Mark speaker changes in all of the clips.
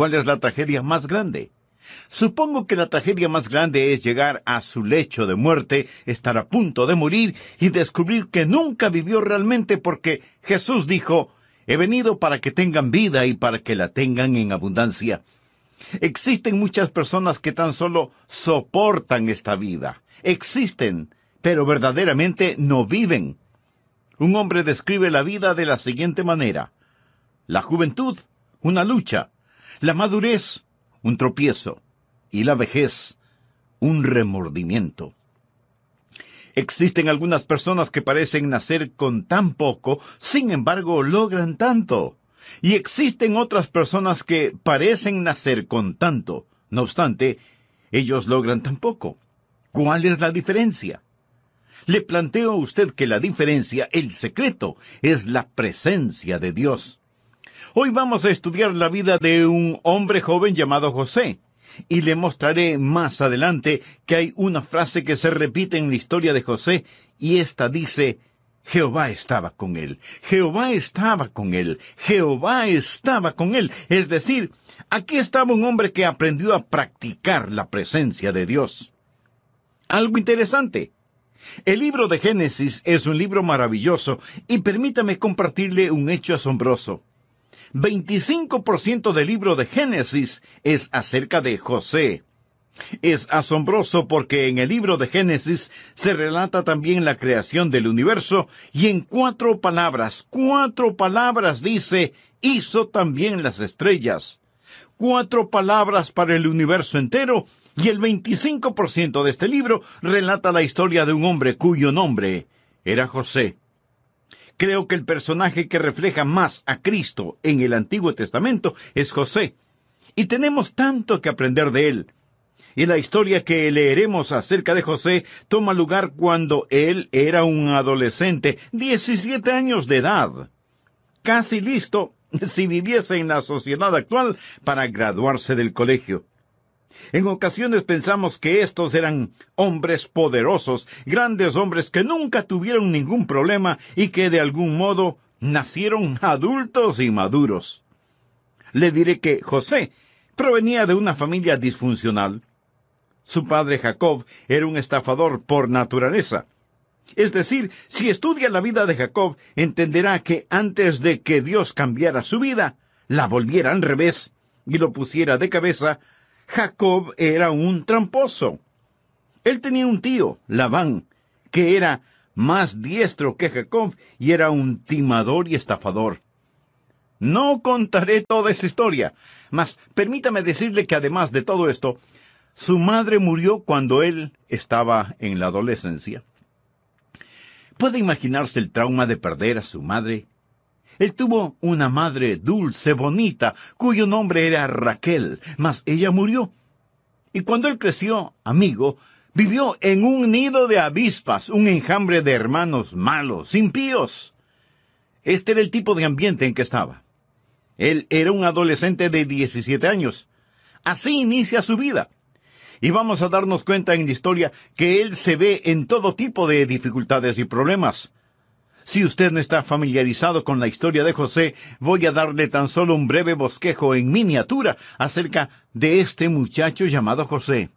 Speaker 1: cuál es la tragedia más grande. Supongo que la tragedia más grande es llegar a su lecho de muerte, estar a punto de morir y descubrir que nunca vivió realmente porque Jesús dijo, he venido para que tengan vida y para que la tengan en abundancia. Existen muchas personas que tan solo soportan esta vida. Existen, pero verdaderamente no viven. Un hombre describe la vida de la siguiente manera. La juventud, una lucha. La madurez, un tropiezo, y la vejez, un remordimiento. Existen algunas personas que parecen nacer con tan poco, sin embargo logran tanto. Y existen otras personas que parecen nacer con tanto, no obstante, ellos logran tan poco. ¿Cuál es la diferencia? Le planteo a usted que la diferencia, el secreto, es la presencia de Dios. Hoy vamos a estudiar la vida de un hombre joven llamado José. Y le mostraré más adelante que hay una frase que se repite en la historia de José y esta dice, Jehová estaba con él, Jehová estaba con él, Jehová estaba con él. Es decir, aquí estaba un hombre que aprendió a practicar la presencia de Dios. Algo interesante. El libro de Génesis es un libro maravilloso y permítame compartirle un hecho asombroso. 25% del libro de Génesis es acerca de José. Es asombroso porque en el libro de Génesis se relata también la creación del universo y en cuatro palabras, cuatro palabras dice, hizo también las estrellas. Cuatro palabras para el universo entero y el 25% de este libro relata la historia de un hombre cuyo nombre era José. Creo que el personaje que refleja más a Cristo en el Antiguo Testamento es José. Y tenemos tanto que aprender de él. Y la historia que leeremos acerca de José toma lugar cuando él era un adolescente, 17 años de edad, casi listo si viviese en la sociedad actual para graduarse del colegio. En ocasiones pensamos que estos eran hombres poderosos, grandes hombres que nunca tuvieron ningún problema y que de algún modo nacieron adultos y maduros. Le diré que José provenía de una familia disfuncional. Su padre Jacob era un estafador por naturaleza. Es decir, si estudia la vida de Jacob, entenderá que antes de que Dios cambiara su vida, la volviera al revés y lo pusiera de cabeza Jacob era un tramposo. Él tenía un tío, Labán, que era más diestro que Jacob y era un timador y estafador. No contaré toda esa historia, mas permítame decirle que además de todo esto, su madre murió cuando él estaba en la adolescencia. ¿Puede imaginarse el trauma de perder a su madre él tuvo una madre dulce, bonita, cuyo nombre era Raquel, mas ella murió. Y cuando él creció, amigo, vivió en un nido de avispas, un enjambre de hermanos malos, impíos. Este era el tipo de ambiente en que estaba. Él era un adolescente de 17 años. Así inicia su vida. Y vamos a darnos cuenta en la historia que él se ve en todo tipo de dificultades y problemas. Si usted no está familiarizado con la historia de José, voy a darle tan solo un breve bosquejo en miniatura acerca de este muchacho llamado José.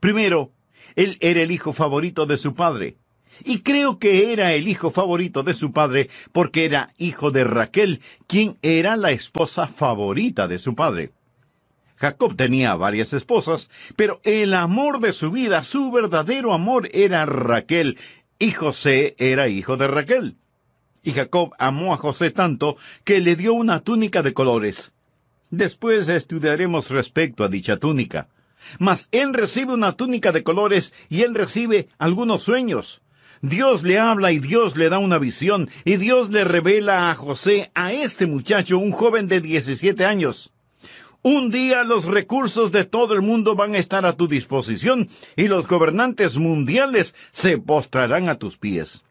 Speaker 1: Primero, él era el hijo favorito de su padre. Y creo que era el hijo favorito de su padre porque era hijo de Raquel, quien era la esposa favorita de su padre. Jacob tenía varias esposas, pero el amor de su vida, su verdadero amor era Raquel, y José era hijo de Raquel. Y Jacob amó a José tanto que le dio una túnica de colores. Después estudiaremos respecto a dicha túnica. Mas él recibe una túnica de colores y él recibe algunos sueños. Dios le habla y Dios le da una visión y Dios le revela a José, a este muchacho, un joven de 17 años. Un día los recursos de todo el mundo van a estar a tu disposición y los gobernantes mundiales se postrarán a tus pies.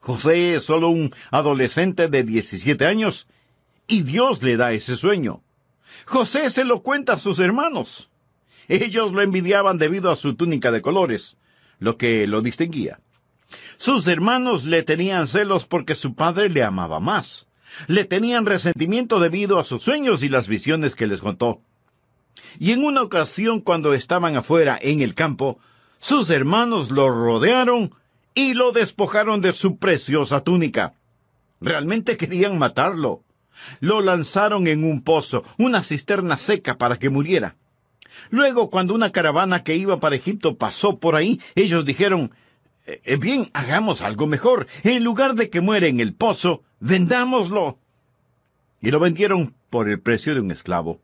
Speaker 1: José es solo un adolescente de 17 años y Dios le da ese sueño. José se lo cuenta a sus hermanos. Ellos lo envidiaban debido a su túnica de colores, lo que lo distinguía. Sus hermanos le tenían celos porque su padre le amaba más. Le tenían resentimiento debido a sus sueños y las visiones que les contó. Y en una ocasión cuando estaban afuera en el campo, sus hermanos lo rodearon y lo despojaron de su preciosa túnica. Realmente querían matarlo. Lo lanzaron en un pozo, una cisterna seca para que muriera. Luego, cuando una caravana que iba para Egipto pasó por ahí, ellos dijeron, eh, eh, bien, hagamos algo mejor. En lugar de que muera en el pozo, vendámoslo. Y lo vendieron por el precio de un esclavo.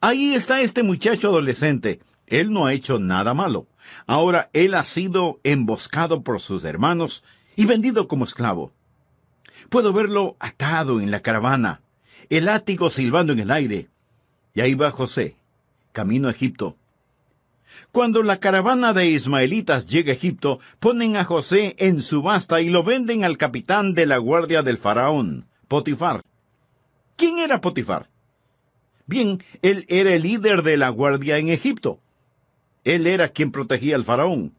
Speaker 1: Ahí está este muchacho adolescente. Él no ha hecho nada malo. Ahora él ha sido emboscado por sus hermanos y vendido como esclavo. Puedo verlo atado en la caravana, el látigo silbando en el aire. Y ahí va José, camino a Egipto, cuando la caravana de ismaelitas llega a Egipto, ponen a José en subasta y lo venden al capitán de la guardia del faraón, Potifar. ¿Quién era Potifar? Bien, él era el líder de la guardia en Egipto. Él era quien protegía al faraón.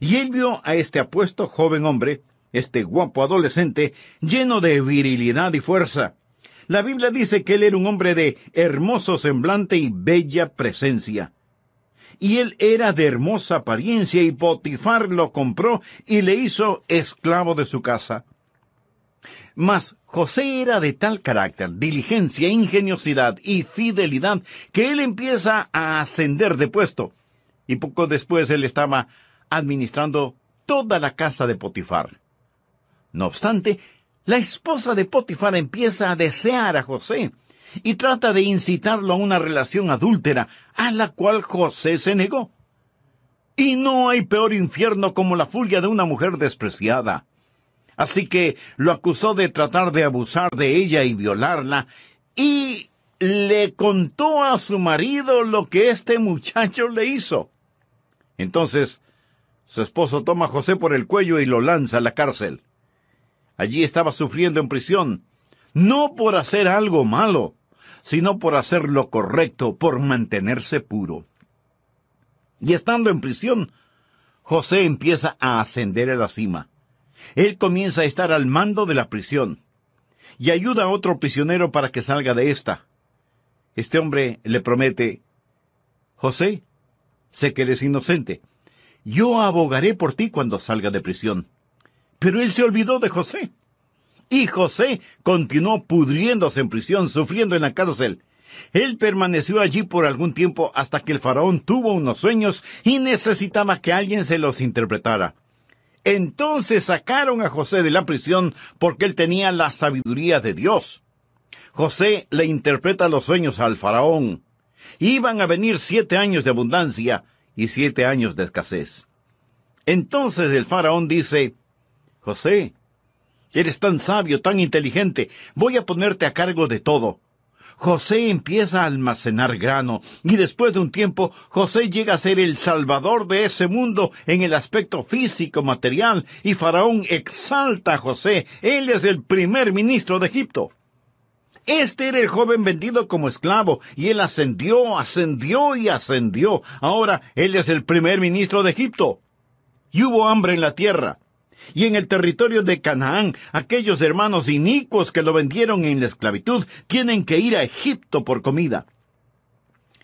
Speaker 1: Y él vio a este apuesto joven hombre, este guapo adolescente, lleno de virilidad y fuerza. La Biblia dice que él era un hombre de hermoso semblante y bella presencia y él era de hermosa apariencia, y Potifar lo compró y le hizo esclavo de su casa. Mas José era de tal carácter, diligencia, ingeniosidad y fidelidad, que él empieza a ascender de puesto. Y poco después él estaba administrando toda la casa de Potifar. No obstante, la esposa de Potifar empieza a desear a José y trata de incitarlo a una relación adúltera, a la cual José se negó. Y no hay peor infierno como la furia de una mujer despreciada. Así que lo acusó de tratar de abusar de ella y violarla, y le contó a su marido lo que este muchacho le hizo. Entonces, su esposo toma a José por el cuello y lo lanza a la cárcel. Allí estaba sufriendo en prisión, no por hacer algo malo, sino por hacer lo correcto, por mantenerse puro. Y estando en prisión, José empieza a ascender a la cima. Él comienza a estar al mando de la prisión y ayuda a otro prisionero para que salga de esta. Este hombre le promete, José, sé que eres inocente, yo abogaré por ti cuando salga de prisión. Pero él se olvidó de José. Y José continuó pudriéndose en prisión, sufriendo en la cárcel. Él permaneció allí por algún tiempo hasta que el faraón tuvo unos sueños y necesitaba que alguien se los interpretara. Entonces sacaron a José de la prisión porque él tenía la sabiduría de Dios. José le interpreta los sueños al faraón. Iban a venir siete años de abundancia y siete años de escasez. Entonces el faraón dice, José, Eres tan sabio, tan inteligente. Voy a ponerte a cargo de todo. José empieza a almacenar grano y después de un tiempo José llega a ser el salvador de ese mundo en el aspecto físico, material, y Faraón exalta a José. Él es el primer ministro de Egipto. Este era el joven vendido como esclavo y él ascendió, ascendió y ascendió. Ahora él es el primer ministro de Egipto. Y hubo hambre en la tierra. Y en el territorio de Canaán, aquellos hermanos inicuos que lo vendieron en la esclavitud tienen que ir a Egipto por comida.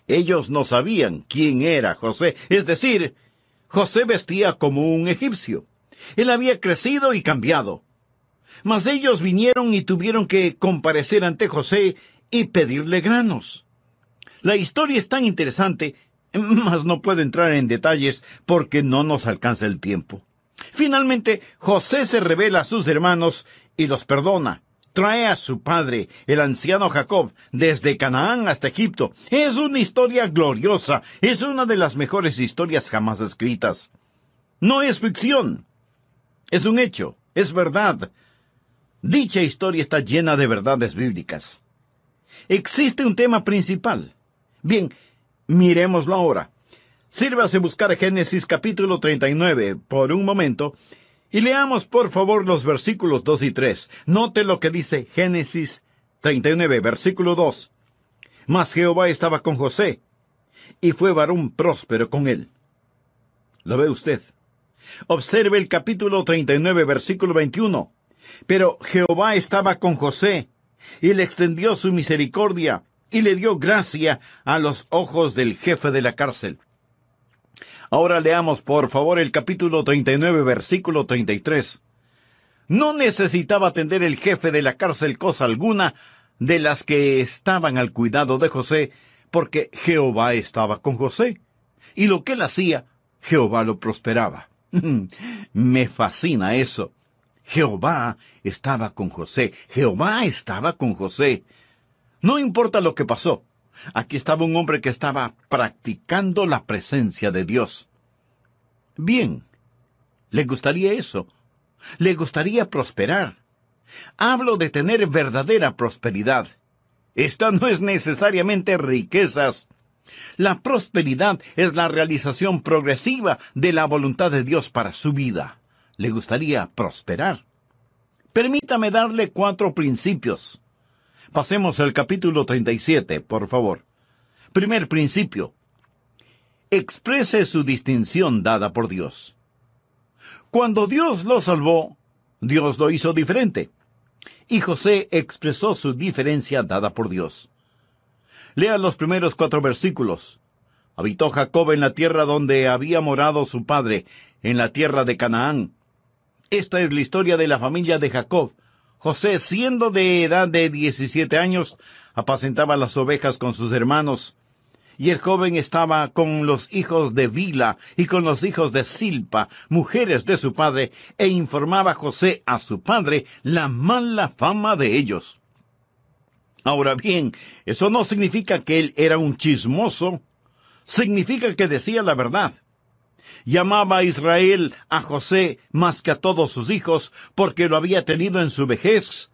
Speaker 1: Ellos no sabían quién era José, es decir, José vestía como un egipcio. Él había crecido y cambiado. Mas ellos vinieron y tuvieron que comparecer ante José y pedirle granos. La historia es tan interesante, mas no puedo entrar en detalles porque no nos alcanza el tiempo. Finalmente, José se revela a sus hermanos y los perdona. Trae a su padre, el anciano Jacob, desde Canaán hasta Egipto. Es una historia gloriosa, es una de las mejores historias jamás escritas. No es ficción, es un hecho, es verdad. Dicha historia está llena de verdades bíblicas. Existe un tema principal. Bien, miremoslo ahora. Sírvase buscar Génesis capítulo 39 por un momento y leamos por favor los versículos 2 y 3. Note lo que dice Génesis 39, versículo 2. Mas Jehová estaba con José y fue varón próspero con él. ¿Lo ve usted? Observe el capítulo 39, versículo 21. Pero Jehová estaba con José y le extendió su misericordia y le dio gracia a los ojos del jefe de la cárcel. Ahora leamos, por favor, el capítulo 39, versículo 33. No necesitaba atender el jefe de la cárcel cosa alguna de las que estaban al cuidado de José, porque Jehová estaba con José. Y lo que él hacía, Jehová lo prosperaba. Me fascina eso. Jehová estaba con José. Jehová estaba con José. No importa lo que pasó. Aquí estaba un hombre que estaba practicando la presencia de Dios. Bien, le gustaría eso. Le gustaría prosperar. Hablo de tener verdadera prosperidad. Esta no es necesariamente riquezas. La prosperidad es la realización progresiva de la voluntad de Dios para su vida. Le gustaría prosperar. Permítame darle cuatro principios. Pasemos al capítulo 37, por favor. Primer principio. Exprese su distinción dada por Dios. Cuando Dios lo salvó, Dios lo hizo diferente. Y José expresó su diferencia dada por Dios. Lea los primeros cuatro versículos. Habitó Jacob en la tierra donde había morado su padre, en la tierra de Canaán. Esta es la historia de la familia de Jacob, José, siendo de edad de diecisiete años, apacentaba las ovejas con sus hermanos. Y el joven estaba con los hijos de Vila y con los hijos de Silpa, mujeres de su padre, e informaba José a su padre la mala fama de ellos. Ahora bien, eso no significa que él era un chismoso, significa que decía la verdad. Llamaba a Israel a José más que a todos sus hijos, porque lo había tenido en su vejez,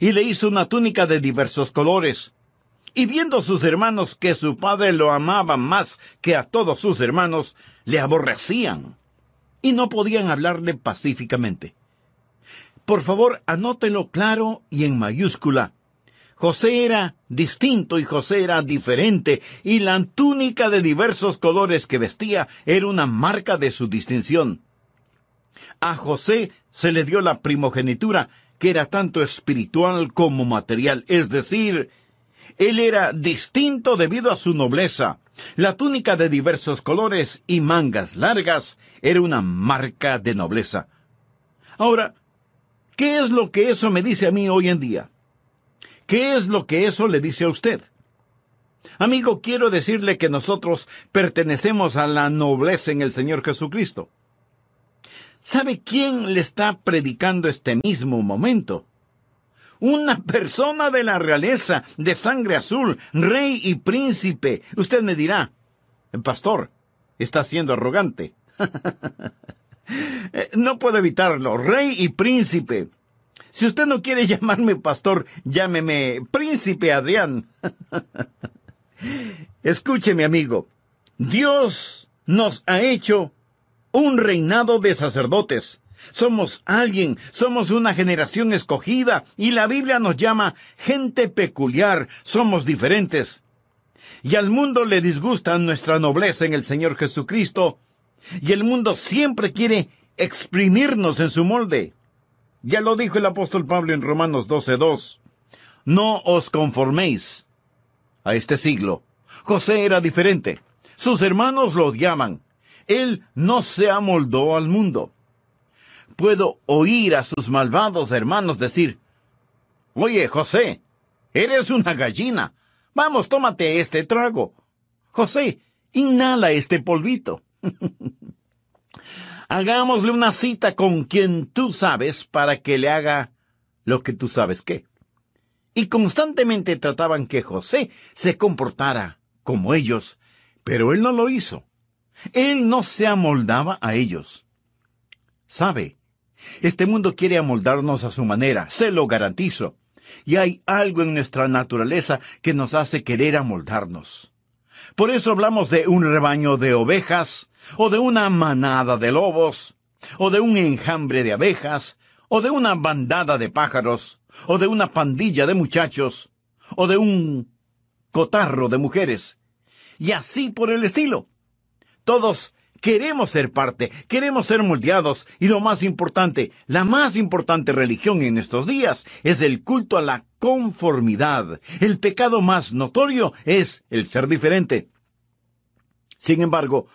Speaker 1: y le hizo una túnica de diversos colores. Y viendo sus hermanos que su padre lo amaba más que a todos sus hermanos, le aborrecían, y no podían hablarle pacíficamente. Por favor, anótelo claro y en mayúscula José era distinto y José era diferente, y la túnica de diversos colores que vestía era una marca de su distinción. A José se le dio la primogenitura, que era tanto espiritual como material, es decir, él era distinto debido a su nobleza. La túnica de diversos colores y mangas largas era una marca de nobleza. Ahora, ¿qué es lo que eso me dice a mí hoy en día? ¿Qué es lo que eso le dice a usted? Amigo, quiero decirle que nosotros pertenecemos a la nobleza en el Señor Jesucristo. ¿Sabe quién le está predicando este mismo momento? Una persona de la realeza, de sangre azul, rey y príncipe. Usted me dirá, pastor, está siendo arrogante. Eh, no puedo evitarlo, rey y príncipe. Si usted no quiere llamarme pastor, llámeme príncipe Adrián. Escúcheme, amigo. Dios nos ha hecho un reinado de sacerdotes. Somos alguien, somos una generación escogida y la Biblia nos llama gente peculiar, somos diferentes. Y al mundo le disgusta nuestra nobleza en el Señor Jesucristo y el mundo siempre quiere exprimirnos en su molde. Ya lo dijo el apóstol Pablo en Romanos 12.2. No os conforméis a este siglo. José era diferente. Sus hermanos lo odiaban. Él no se amoldó al mundo. Puedo oír a sus malvados hermanos decir, Oye, José, eres una gallina. Vamos, tómate este trago. José, inhala este polvito. Hagámosle una cita con quien tú sabes para que le haga lo que tú sabes qué. Y constantemente trataban que José se comportara como ellos, pero él no lo hizo. Él no se amoldaba a ellos. ¿Sabe? Este mundo quiere amoldarnos a su manera, se lo garantizo. Y hay algo en nuestra naturaleza que nos hace querer amoldarnos. Por eso hablamos de un rebaño de ovejas o de una manada de lobos, o de un enjambre de abejas, o de una bandada de pájaros, o de una pandilla de muchachos, o de un cotarro de mujeres. Y así por el estilo. Todos queremos ser parte, queremos ser moldeados, y lo más importante, la más importante religión en estos días es el culto a la conformidad. El pecado más notorio es el ser diferente. Sin embargo,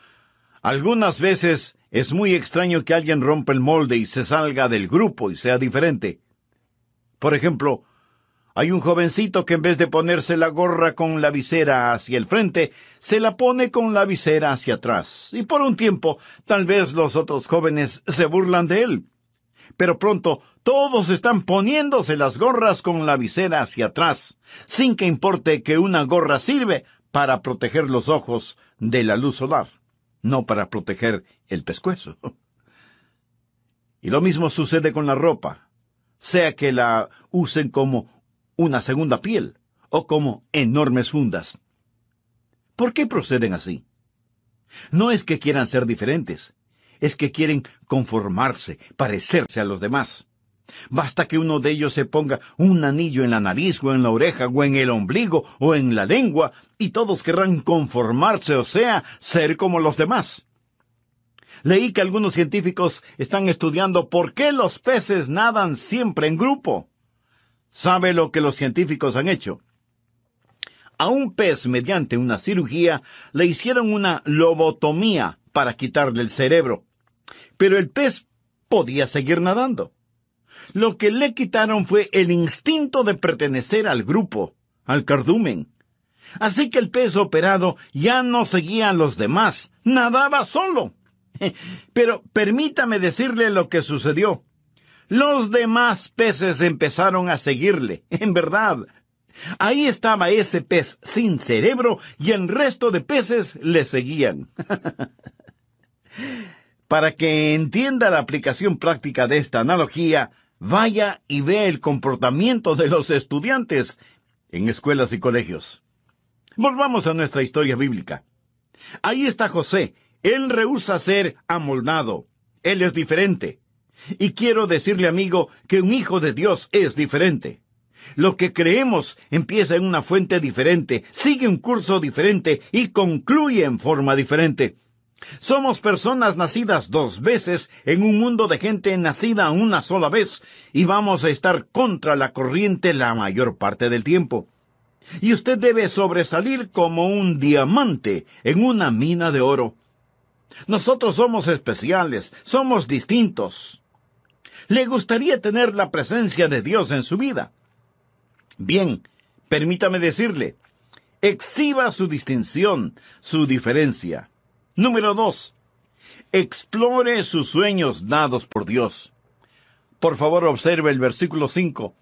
Speaker 1: algunas veces es muy extraño que alguien rompa el molde y se salga del grupo y sea diferente. Por ejemplo, hay un jovencito que en vez de ponerse la gorra con la visera hacia el frente, se la pone con la visera hacia atrás. Y por un tiempo, tal vez los otros jóvenes se burlan de él. Pero pronto todos están poniéndose las gorras con la visera hacia atrás, sin que importe que una gorra sirve para proteger los ojos de la luz solar no para proteger el pescuezo. Y lo mismo sucede con la ropa, sea que la usen como una segunda piel o como enormes fundas. ¿Por qué proceden así? No es que quieran ser diferentes, es que quieren conformarse, parecerse a los demás. Basta que uno de ellos se ponga un anillo en la nariz o en la oreja o en el ombligo o en la lengua y todos querrán conformarse, o sea, ser como los demás. Leí que algunos científicos están estudiando por qué los peces nadan siempre en grupo. ¿Sabe lo que los científicos han hecho? A un pez, mediante una cirugía, le hicieron una lobotomía para quitarle el cerebro. Pero el pez podía seguir nadando. Lo que le quitaron fue el instinto de pertenecer al grupo, al cardumen. Así que el pez operado ya no seguía a los demás, nadaba solo. Pero permítame decirle lo que sucedió. Los demás peces empezaron a seguirle, en verdad. Ahí estaba ese pez sin cerebro y el resto de peces le seguían. Para que entienda la aplicación práctica de esta analogía, Vaya y vea el comportamiento de los estudiantes en escuelas y colegios. Volvamos a nuestra historia bíblica. Ahí está José. Él rehúsa ser amoldado. Él es diferente. Y quiero decirle, amigo, que un hijo de Dios es diferente. Lo que creemos empieza en una fuente diferente, sigue un curso diferente y concluye en forma diferente. Somos personas nacidas dos veces en un mundo de gente nacida una sola vez y vamos a estar contra la corriente la mayor parte del tiempo. Y usted debe sobresalir como un diamante en una mina de oro. Nosotros somos especiales, somos distintos. Le gustaría tener la presencia de Dios en su vida. Bien, permítame decirle, exhiba su distinción, su diferencia. Número dos, explore sus sueños dados por Dios. Por favor, observe el versículo 5.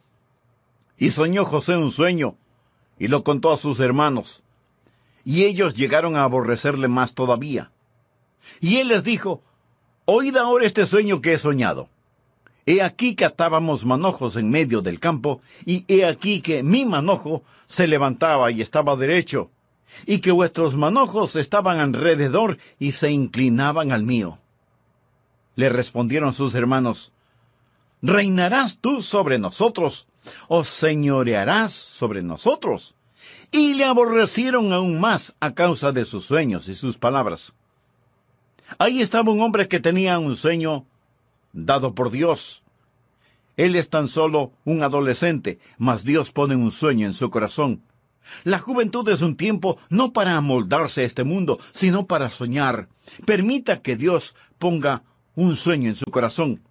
Speaker 1: Y soñó José un sueño, y lo contó a sus hermanos. Y ellos llegaron a aborrecerle más todavía. Y él les dijo, Oíd ahora este sueño que he soñado. He aquí que atábamos manojos en medio del campo, y he aquí que mi manojo se levantaba y estaba derecho, y que vuestros manojos estaban alrededor y se inclinaban al mío. Le respondieron sus hermanos, ¿Reinarás tú sobre nosotros? ¿O señorearás sobre nosotros? Y le aborrecieron aún más a causa de sus sueños y sus palabras. Ahí estaba un hombre que tenía un sueño dado por Dios. Él es tan solo un adolescente, mas Dios pone un sueño en su corazón la juventud es un tiempo no para amoldarse a este mundo, sino para soñar. Permita que Dios ponga un sueño en su corazón.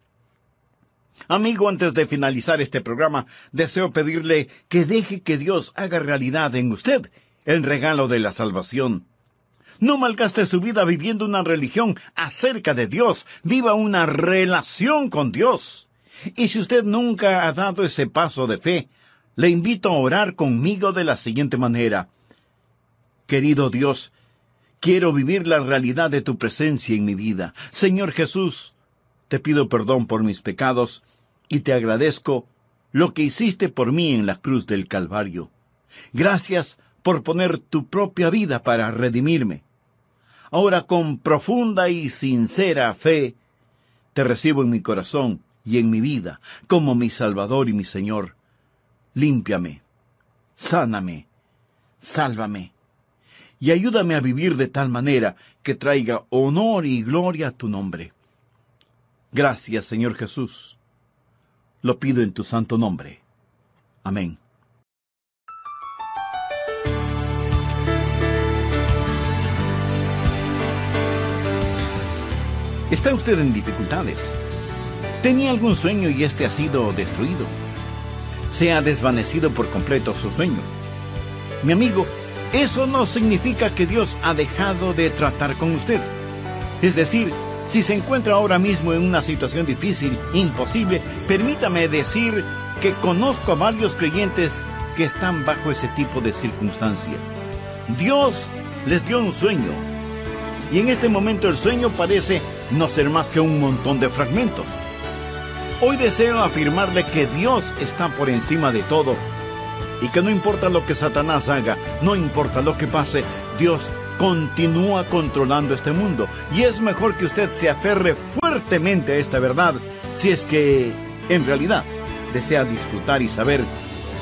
Speaker 1: Amigo, antes de finalizar este programa, deseo pedirle que deje que Dios haga realidad en usted el regalo de la salvación. No malgaste su vida viviendo una religión acerca de Dios, viva una relación con Dios. Y si usted nunca ha dado ese paso de fe, le invito a orar conmigo de la siguiente manera. Querido Dios, quiero vivir la realidad de tu presencia en mi vida. Señor Jesús, te pido perdón por mis pecados y te agradezco lo que hiciste por mí en la cruz del Calvario. Gracias por poner tu propia vida para redimirme. Ahora con profunda y sincera fe, te recibo en mi corazón y en mi vida como mi Salvador y mi Señor límpiame, sáname, sálvame, y ayúdame a vivir de tal manera que traiga honor y gloria a tu nombre. Gracias, Señor Jesús. Lo pido en tu santo nombre. Amén. ¿Está usted en dificultades? ¿Tenía algún sueño y este ha sido destruido? se ha desvanecido por completo su sueño. Mi amigo, eso no significa que Dios ha dejado de tratar con usted. Es decir, si se encuentra ahora mismo en una situación difícil, imposible, permítame decir que conozco a varios creyentes que están bajo ese tipo de circunstancia. Dios les dio un sueño. Y en este momento el sueño parece no ser más que un montón de fragmentos. Hoy deseo afirmarle que Dios está por encima de todo y que no importa lo que Satanás haga, no importa lo que pase, Dios continúa controlando este mundo y es mejor que usted se aferre fuertemente a esta verdad si es que en realidad desea disfrutar y saber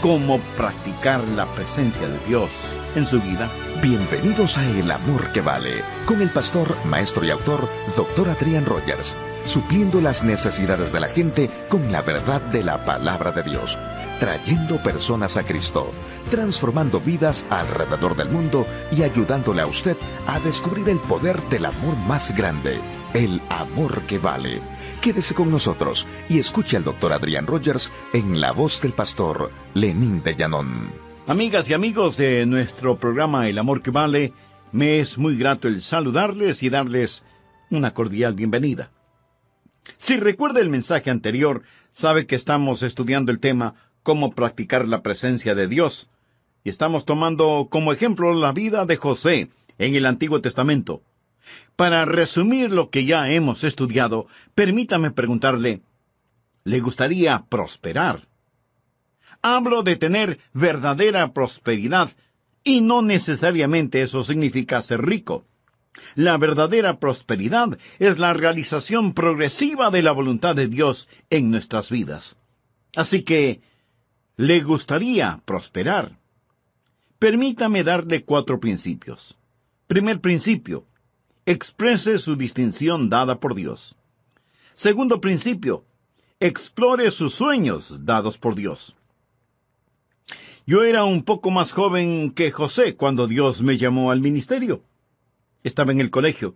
Speaker 1: cómo practicar la presencia de Dios en su vida. Bienvenidos a El Amor que Vale, con el pastor, maestro y autor, doctor Adrian Rogers supliendo las necesidades de la gente con la verdad de la palabra de Dios, trayendo personas a Cristo, transformando vidas alrededor del mundo y ayudándole a usted a descubrir el poder del amor más grande, el amor que vale. Quédese con nosotros y escuche al doctor Adrián Rogers en la voz del pastor Lenín de Llanón. Amigas y amigos de nuestro programa El Amor que Vale, me es muy grato el saludarles y darles una cordial bienvenida. Si recuerda el mensaje anterior, sabe que estamos estudiando el tema cómo practicar la presencia de Dios. Y estamos tomando como ejemplo la vida de José en el Antiguo Testamento. Para resumir lo que ya hemos estudiado, permítame preguntarle, ¿le gustaría prosperar? Hablo de tener verdadera prosperidad, y no necesariamente eso significa ser rico. La verdadera prosperidad es la realización progresiva de la voluntad de Dios en nuestras vidas. Así que, le gustaría prosperar. Permítame darle cuatro principios. Primer principio, exprese su distinción dada por Dios. Segundo principio, explore sus sueños dados por Dios. Yo era un poco más joven que José cuando Dios me llamó al ministerio estaba en el colegio.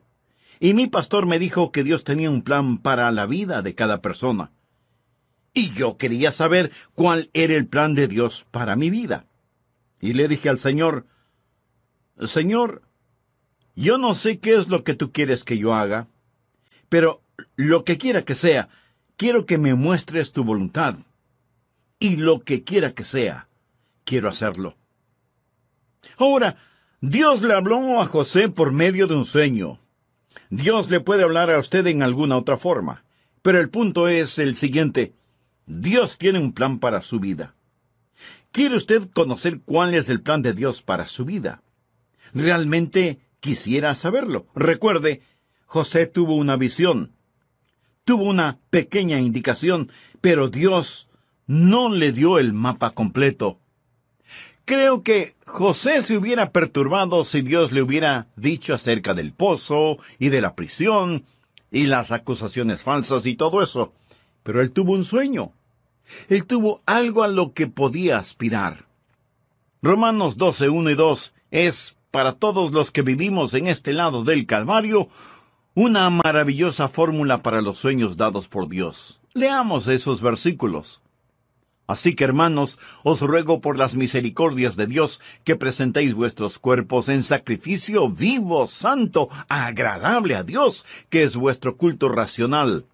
Speaker 1: Y mi pastor me dijo que Dios tenía un plan para la vida de cada persona. Y yo quería saber cuál era el plan de Dios para mi vida. Y le dije al Señor, Señor, yo no sé qué es lo que tú quieres que yo haga, pero lo que quiera que sea, quiero que me muestres tu voluntad. Y lo que quiera que sea, quiero hacerlo. Ahora, Dios le habló a José por medio de un sueño. Dios le puede hablar a usted en alguna otra forma. Pero el punto es el siguiente. Dios tiene un plan para su vida. ¿Quiere usted conocer cuál es el plan de Dios para su vida? Realmente quisiera saberlo. Recuerde, José tuvo una visión, tuvo una pequeña indicación, pero Dios no le dio el mapa completo. Creo que José se hubiera perturbado si Dios le hubiera dicho acerca del pozo y de la prisión y las acusaciones falsas y todo eso. Pero él tuvo un sueño. Él tuvo algo a lo que podía aspirar. Romanos 12, 1 y 2 es, para todos los que vivimos en este lado del Calvario, una maravillosa fórmula para los sueños dados por Dios. Leamos esos versículos. Así que, hermanos, os ruego por las misericordias de Dios que presentéis vuestros cuerpos en sacrificio vivo, santo, agradable a Dios, que es vuestro culto racional.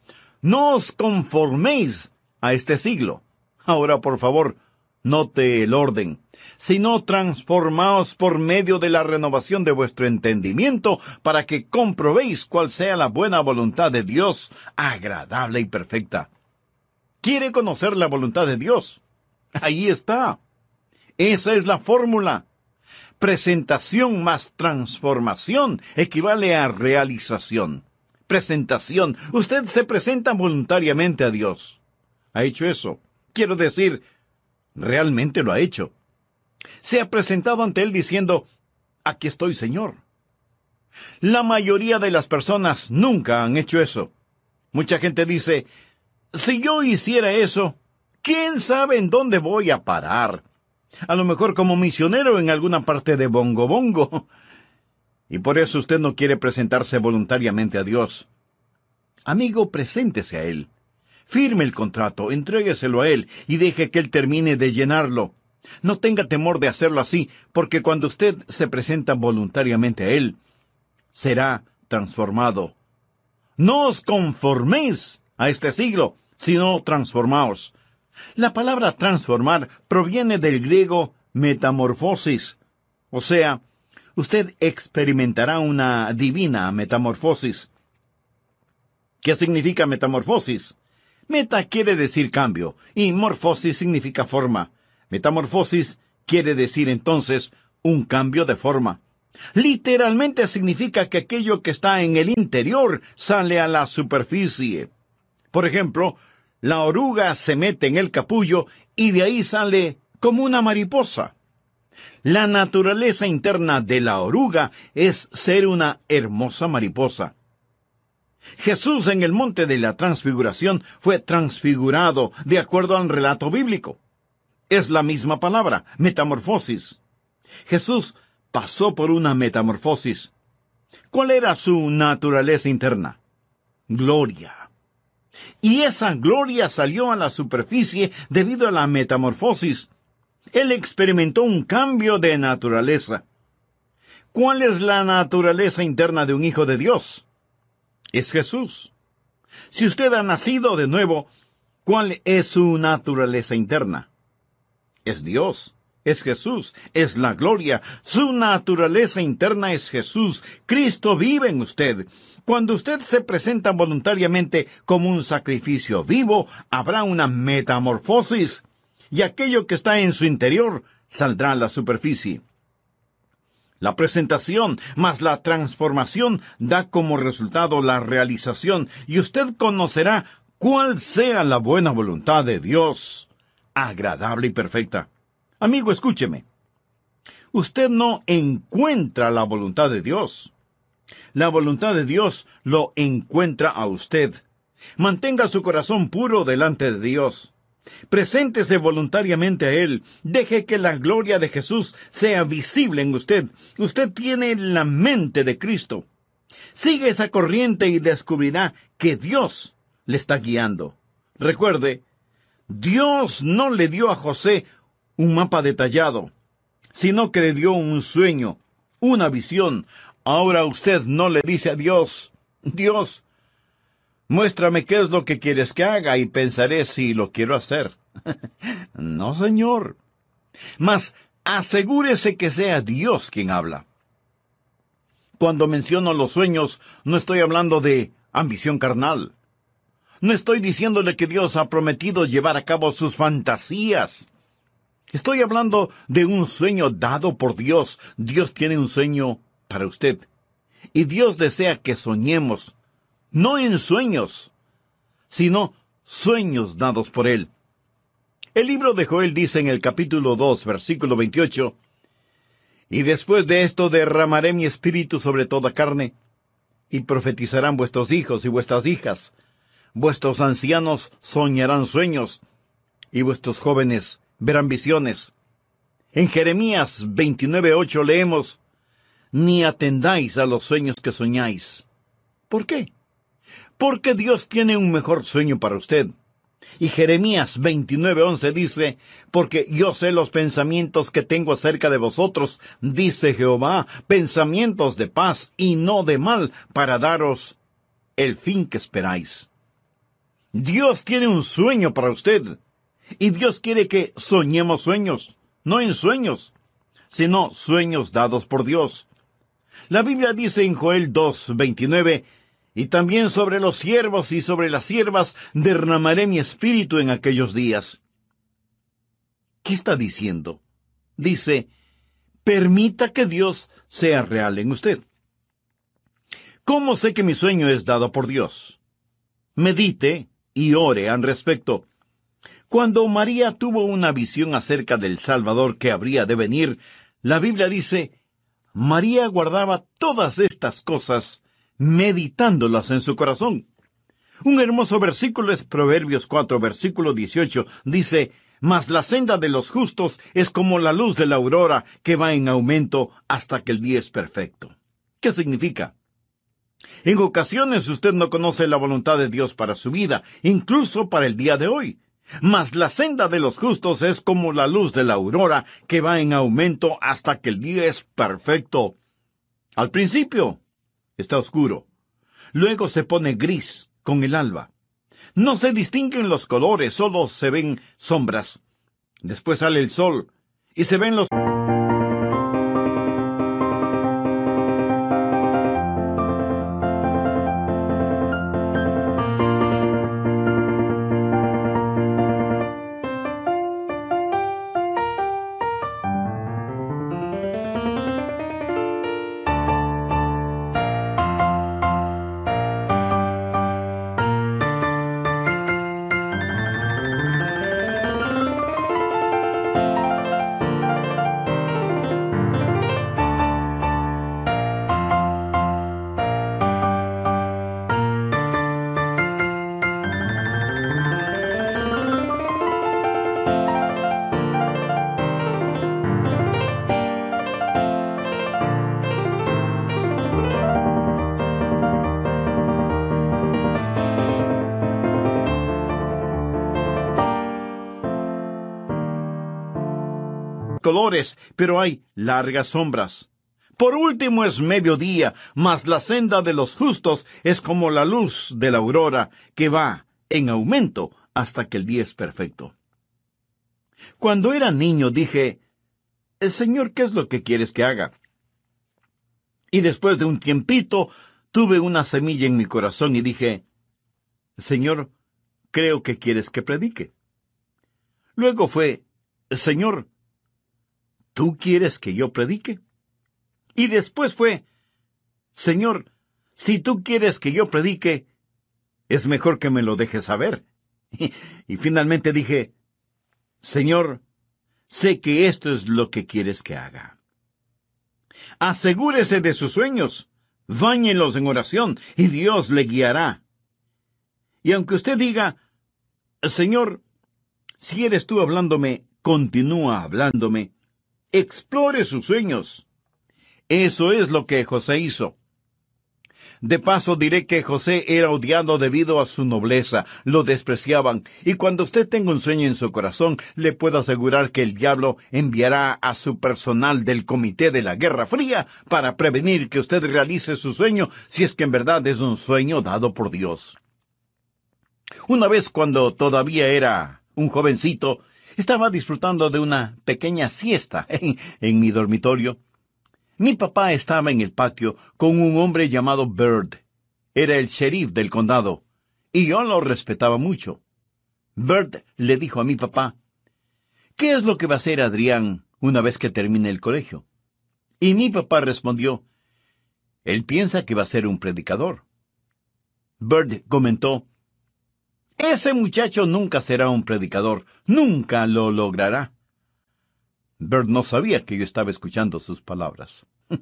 Speaker 1: No os conforméis a este siglo. Ahora, por favor, note el orden sino transformaos por medio de la renovación de vuestro entendimiento, para que comprobéis cuál sea la buena voluntad de Dios, agradable y perfecta. Quiere conocer la voluntad de Dios. Ahí está. Esa es la fórmula. Presentación más transformación equivale a realización. Presentación. Usted se presenta voluntariamente a Dios. ¿Ha hecho eso? Quiero decir, realmente lo ha hecho. Se ha presentado ante Él diciendo, aquí estoy, Señor. La mayoría de las personas nunca han hecho eso. Mucha gente dice, si yo hiciera eso, ¿quién sabe en dónde voy a parar? A lo mejor como misionero en alguna parte de Bongo Bongo. Y por eso usted no quiere presentarse voluntariamente a Dios. Amigo, preséntese a Él. Firme el contrato, entrégueselo a Él y deje que Él termine de llenarlo. No tenga temor de hacerlo así, porque cuando usted se presenta voluntariamente a Él, será transformado. No os conforméis a este siglo, sino transformaos. La palabra transformar proviene del griego metamorfosis, o sea, usted experimentará una divina metamorfosis. ¿Qué significa metamorfosis? Meta quiere decir cambio y morfosis significa forma. Metamorfosis quiere decir entonces un cambio de forma. Literalmente significa que aquello que está en el interior sale a la superficie. Por ejemplo, la oruga se mete en el capullo y de ahí sale como una mariposa. La naturaleza interna de la oruga es ser una hermosa mariposa. Jesús en el monte de la transfiguración fue transfigurado de acuerdo al relato bíblico. Es la misma palabra, metamorfosis. Jesús pasó por una metamorfosis. ¿Cuál era su naturaleza interna? Gloria y esa gloria salió a la superficie debido a la metamorfosis. Él experimentó un cambio de naturaleza. ¿Cuál es la naturaleza interna de un hijo de Dios? Es Jesús. Si usted ha nacido de nuevo, ¿cuál es su naturaleza interna? Es Dios es Jesús, es la gloria, su naturaleza interna es Jesús, Cristo vive en usted. Cuando usted se presenta voluntariamente como un sacrificio vivo, habrá una metamorfosis y aquello que está en su interior saldrá a la superficie. La presentación más la transformación da como resultado la realización y usted conocerá cuál sea la buena voluntad de Dios, agradable y perfecta. Amigo, escúcheme. Usted no encuentra la voluntad de Dios. La voluntad de Dios lo encuentra a usted. Mantenga su corazón puro delante de Dios. Preséntese voluntariamente a Él. Deje que la gloria de Jesús sea visible en usted. Usted tiene la mente de Cristo. Sigue esa corriente y descubrirá que Dios le está guiando. Recuerde, Dios no le dio a José un mapa detallado, sino que le dio un sueño, una visión. Ahora usted no le dice a Dios, Dios, muéstrame qué es lo que quieres que haga y pensaré si lo quiero hacer. no, señor. Mas asegúrese que sea Dios quien habla. Cuando menciono los sueños, no estoy hablando de ambición carnal. No estoy diciéndole que Dios ha prometido llevar a cabo sus fantasías. Estoy hablando de un sueño dado por Dios. Dios tiene un sueño para usted. Y Dios desea que soñemos, no en sueños, sino sueños dados por Él. El libro de Joel dice en el capítulo 2, versículo 28, Y después de esto derramaré mi espíritu sobre toda carne, y profetizarán vuestros hijos y vuestras hijas, vuestros ancianos soñarán sueños, y vuestros jóvenes verán visiones. En Jeremías 29.8 leemos, Ni atendáis a los sueños que soñáis. ¿Por qué? Porque Dios tiene un mejor sueño para usted. Y Jeremías 29:11 dice, Porque yo sé los pensamientos que tengo acerca de vosotros, dice Jehová, pensamientos de paz y no de mal, para daros el fin que esperáis. Dios tiene un sueño para usted. Y Dios quiere que soñemos sueños, no en sueños, sino sueños dados por Dios. La Biblia dice en Joel 29, y también sobre los siervos y sobre las siervas derramaré mi espíritu en aquellos días. ¿Qué está diciendo? Dice, permita que Dios sea real en usted. ¿Cómo sé que mi sueño es dado por Dios? Medite y ore al respecto. Cuando María tuvo una visión acerca del Salvador que habría de venir, la Biblia dice, María guardaba todas estas cosas, meditándolas en su corazón. Un hermoso versículo es Proverbios 4, versículo 18, dice, Mas la senda de los justos es como la luz de la aurora que va en aumento hasta que el día es perfecto. ¿Qué significa? En ocasiones usted no conoce la voluntad de Dios para su vida, incluso para el día de hoy. Mas la senda de los justos es como la luz de la aurora que va en aumento hasta que el día es perfecto. Al principio está oscuro, luego se pone gris con el alba. No se distinguen los colores, solo se ven sombras. Después sale el sol y se ven los... pero hay largas sombras. Por último es mediodía, mas la senda de los justos es como la luz de la aurora, que va en aumento hasta que el día es perfecto. Cuando era niño dije, eh, Señor, ¿qué es lo que quieres que haga? Y después de un tiempito tuve una semilla en mi corazón y dije, Señor, creo que quieres que predique. Luego fue, Señor, ¿Tú quieres que yo predique? Y después fue, Señor, si tú quieres que yo predique, es mejor que me lo dejes saber. y finalmente dije, Señor, sé que esto es lo que quieres que haga. Asegúrese de sus sueños, váñelos en oración y Dios le guiará. Y aunque usted diga, Señor, si eres tú hablándome, continúa hablándome, Explore sus sueños. Eso es lo que José hizo. De paso diré que José era odiado debido a su nobleza, lo despreciaban, y cuando usted tenga un sueño en su corazón, le puedo asegurar que el diablo enviará a su personal del Comité de la Guerra Fría para prevenir que usted realice su sueño si es que en verdad es un sueño dado por Dios. Una vez cuando todavía era un jovencito, estaba disfrutando de una pequeña siesta en, mi dormitorio. Mi papá estaba en el patio con un hombre llamado Bird. Era el sheriff del condado, y yo lo respetaba mucho. Bird le dijo a mi papá, ¿Qué es lo que va a hacer Adrián una vez que termine el colegio? Y mi papá respondió, Él piensa que va a ser un predicador. Bird comentó, ese muchacho nunca será un predicador, nunca lo logrará. Bert no sabía que yo estaba escuchando sus palabras.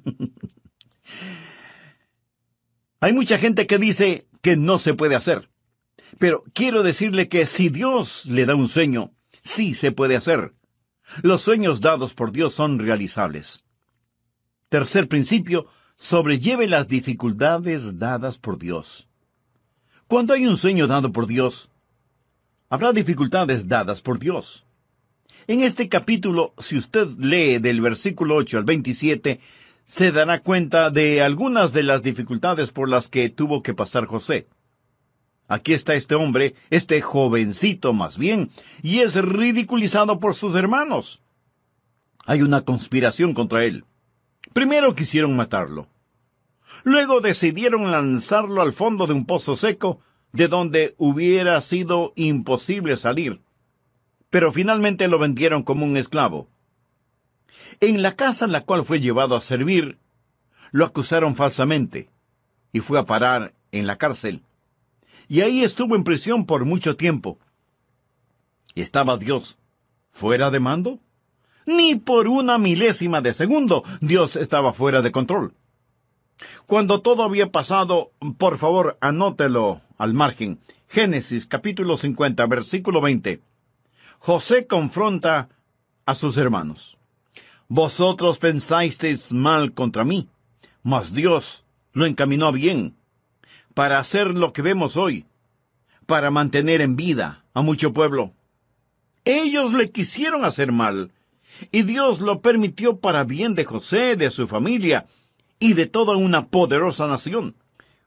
Speaker 1: Hay mucha gente que dice que no se puede hacer, pero quiero decirle que si Dios le da un sueño, sí se puede hacer. Los sueños dados por Dios son realizables. Tercer principio, sobrelleve las dificultades dadas por Dios. Cuando hay un sueño dado por Dios, habrá dificultades dadas por Dios. En este capítulo, si usted lee del versículo 8 al 27, se dará cuenta de algunas de las dificultades por las que tuvo que pasar José. Aquí está este hombre, este jovencito más bien, y es ridiculizado por sus hermanos. Hay una conspiración contra él. Primero quisieron matarlo. Luego decidieron lanzarlo al fondo de un pozo seco, de donde hubiera sido imposible salir. Pero finalmente lo vendieron como un esclavo. En la casa en la cual fue llevado a servir, lo acusaron falsamente y fue a parar en la cárcel. Y ahí estuvo en prisión por mucho tiempo. ¿Estaba Dios fuera de mando? Ni por una milésima de segundo Dios estaba fuera de control. Cuando todo había pasado, por favor, anótelo al margen. Génesis capítulo 50, versículo 20. José confronta a sus hermanos. Vosotros pensasteis mal contra mí, mas Dios lo encaminó bien para hacer lo que vemos hoy, para mantener en vida a mucho pueblo. Ellos le quisieron hacer mal, y Dios lo permitió para bien de José, de su familia, y de toda una poderosa nación.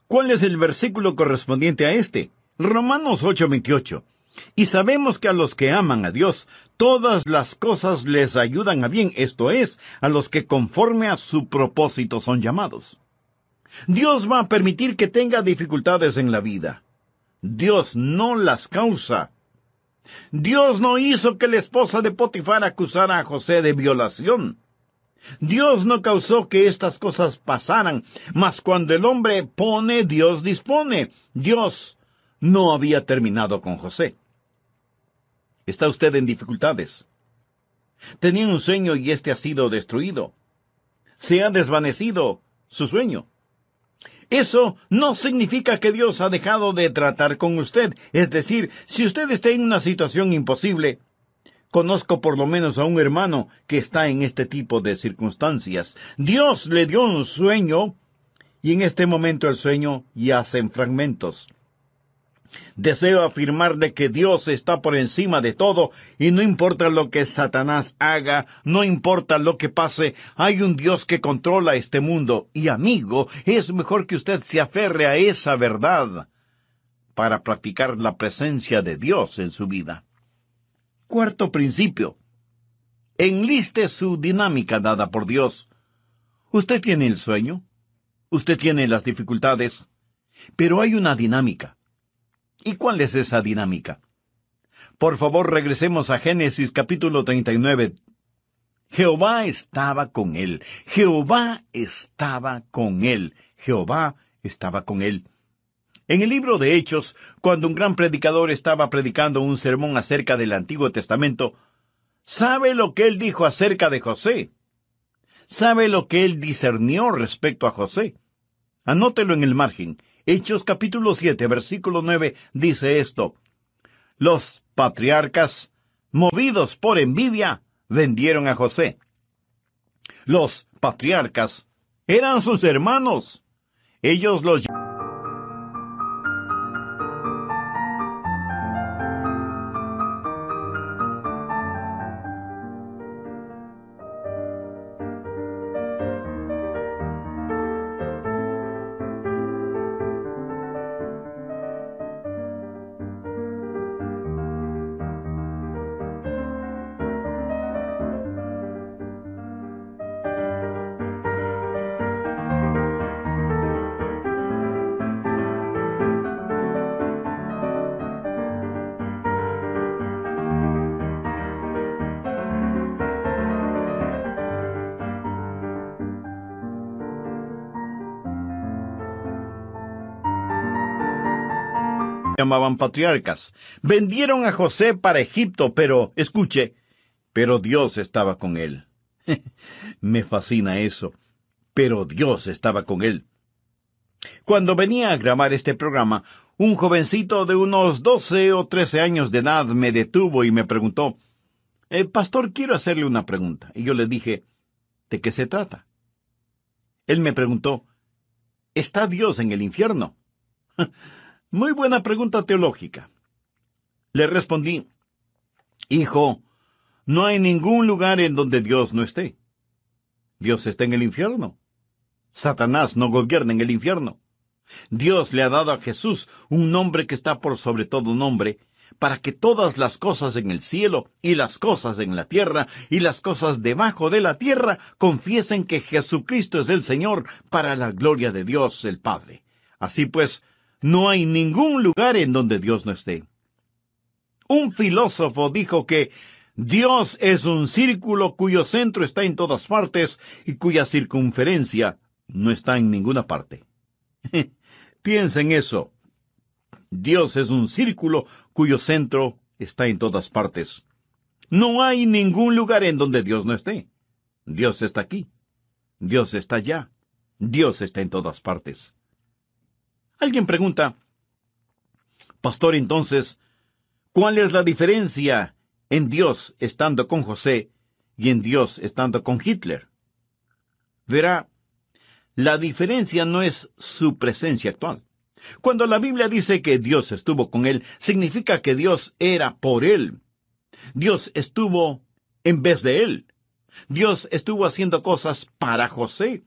Speaker 1: ¿Cuál es el versículo correspondiente a este? Romanos 8:28. Y sabemos que a los que aman a Dios, todas las cosas les ayudan a bien, esto es, a los que conforme a su propósito son llamados. Dios va a permitir que tenga dificultades en la vida. Dios no las causa. Dios no hizo que la esposa de Potifar acusara a José de violación. Dios no causó que estas cosas pasaran, mas cuando el hombre pone, Dios dispone. Dios no había terminado con José. Está usted en dificultades. Tenía un sueño y éste ha sido destruido. Se ha desvanecido su sueño. Eso no significa que Dios ha dejado de tratar con usted. Es decir, si usted está en una situación imposible, Conozco por lo menos a un hermano que está en este tipo de circunstancias. Dios le dio un sueño y en este momento el sueño yace en fragmentos. Deseo afirmarle que Dios está por encima de todo y no importa lo que Satanás haga, no importa lo que pase, hay un Dios que controla este mundo y amigo, es mejor que usted se aferre a esa verdad para practicar la presencia de Dios en su vida. Cuarto principio. Enliste su dinámica dada por Dios. Usted tiene el sueño, usted tiene las dificultades, pero hay una dinámica. ¿Y cuál es esa dinámica? Por favor, regresemos a Génesis capítulo 39. Jehová estaba con él. Jehová estaba con él. Jehová estaba con él. En el libro de Hechos, cuando un gran predicador estaba predicando un sermón acerca del Antiguo Testamento, ¿sabe lo que él dijo acerca de José? ¿Sabe lo que él discernió respecto a José? Anótelo en el margen. Hechos capítulo 7, versículo 9 dice esto. Los patriarcas, movidos por envidia, vendieron a José. Los patriarcas eran sus hermanos. Ellos los llamaban patriarcas. Vendieron a José para Egipto, pero, escuche, pero Dios estaba con él. Me fascina eso. Pero Dios estaba con él. Cuando venía a grabar este programa, un jovencito de unos doce o trece años de edad me detuvo y me preguntó, el eh, Pastor, quiero hacerle una pregunta. Y yo le dije, ¿de qué se trata? Él me preguntó, ¿está Dios en el infierno? Muy buena pregunta teológica. Le respondí, Hijo, no hay ningún lugar en donde Dios no esté. Dios está en el infierno. Satanás no gobierna en el infierno. Dios le ha dado a Jesús un nombre que está por sobre todo nombre, para que todas las cosas en el cielo y las cosas en la tierra y las cosas debajo de la tierra confiesen que Jesucristo es el Señor para la gloria de Dios el Padre. Así pues, no hay ningún lugar en donde Dios no esté. Un filósofo dijo que Dios es un círculo cuyo centro está en todas partes y cuya circunferencia no está en ninguna parte. Piensa en eso. Dios es un círculo cuyo centro está en todas partes. No hay ningún lugar en donde Dios no esté. Dios está aquí. Dios está allá. Dios está en todas partes. Alguien pregunta, Pastor, entonces, ¿cuál es la diferencia en Dios estando con José y en Dios estando con Hitler? Verá, la diferencia no es su presencia actual. Cuando la Biblia dice que Dios estuvo con él, significa que Dios era por él. Dios estuvo en vez de él. Dios estuvo haciendo cosas para José.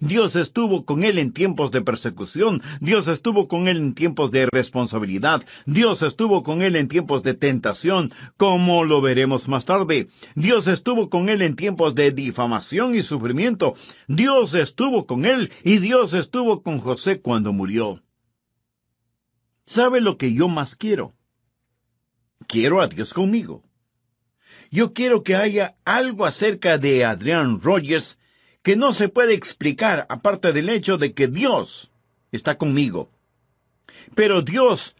Speaker 1: Dios estuvo con él en tiempos de persecución, Dios estuvo con él en tiempos de responsabilidad, Dios estuvo con él en tiempos de tentación, como lo veremos más tarde, Dios estuvo con él en tiempos de difamación y sufrimiento, Dios estuvo con él y Dios estuvo con José cuando murió. ¿Sabe lo que yo más quiero? Quiero a Dios conmigo. Yo quiero que haya algo acerca de Adrián Royes que no se puede explicar aparte del hecho de que Dios está conmigo. Pero Dios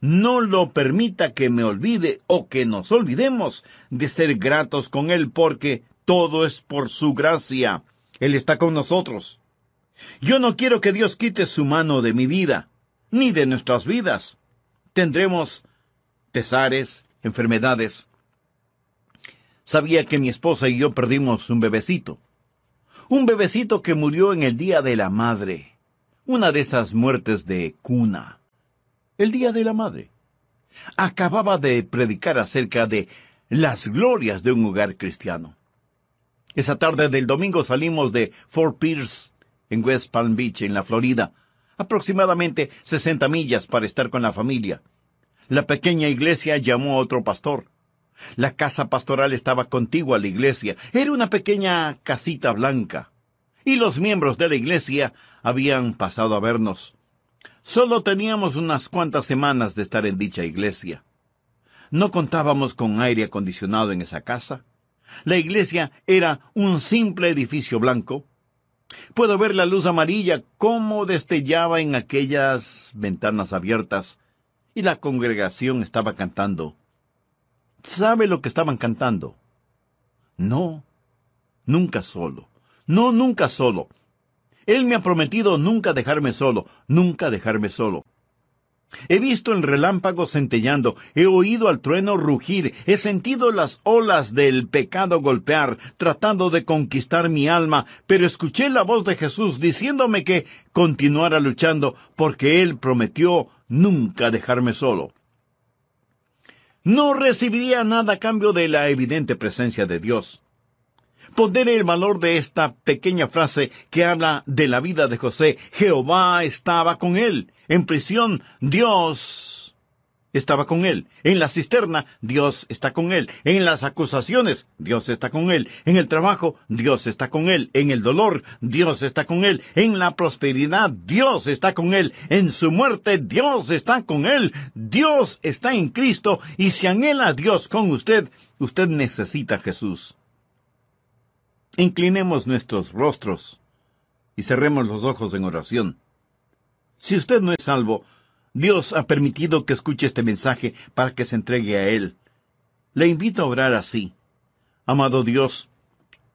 Speaker 1: no lo permita que me olvide o que nos olvidemos de ser gratos con Él porque todo es por su gracia. Él está con nosotros. Yo no quiero que Dios quite su mano de mi vida, ni de nuestras vidas. Tendremos pesares, enfermedades. Sabía que mi esposa y yo perdimos un bebecito un bebecito que murió en el Día de la Madre, una de esas muertes de cuna. El Día de la Madre. Acababa de predicar acerca de las glorias de un hogar cristiano. Esa tarde del domingo salimos de Fort Pierce, en West Palm Beach, en la Florida, aproximadamente 60 millas para estar con la familia. La pequeña iglesia llamó a otro pastor. La casa pastoral estaba contigua a la iglesia. Era una pequeña casita blanca. Y los miembros de la iglesia habían pasado a vernos. Solo teníamos unas cuantas semanas de estar en dicha iglesia. No contábamos con aire acondicionado en esa casa. La iglesia era un simple edificio blanco. Puedo ver la luz amarilla cómo destellaba en aquellas ventanas abiertas y la congregación estaba cantando sabe lo que estaban cantando. No, nunca solo. No, nunca solo. Él me ha prometido nunca dejarme solo, nunca dejarme solo. He visto el relámpago centellando, he oído al trueno rugir, he sentido las olas del pecado golpear, tratando de conquistar mi alma, pero escuché la voz de Jesús diciéndome que continuara luchando, porque Él prometió nunca dejarme solo no recibiría nada a cambio de la evidente presencia de Dios. Pondere el valor de esta pequeña frase que habla de la vida de José. Jehová estaba con él. En prisión, Dios estaba con él. En la cisterna, Dios está con él. En las acusaciones, Dios está con él. En el trabajo, Dios está con él. En el dolor, Dios está con él. En la prosperidad, Dios está con él. En su muerte, Dios está con él. Dios está en Cristo y si anhela a Dios con usted, usted necesita a Jesús. Inclinemos nuestros rostros y cerremos los ojos en oración. Si usted no es salvo, Dios ha permitido que escuche este mensaje para que se entregue a Él. Le invito a orar así. Amado Dios,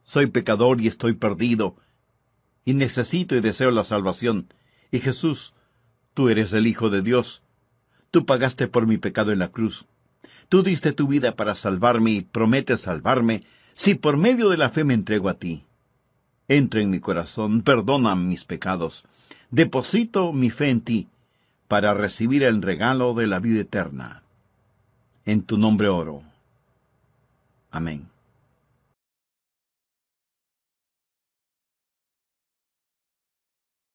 Speaker 1: soy pecador y estoy perdido, y necesito y deseo la salvación. Y Jesús, tú eres el Hijo de Dios. Tú pagaste por mi pecado en la cruz. Tú diste tu vida para salvarme y prometes salvarme si por medio de la fe me entrego a ti. Entra en mi corazón, perdona mis pecados. Deposito mi fe en ti para recibir el regalo de la vida eterna. En tu nombre oro. Amén.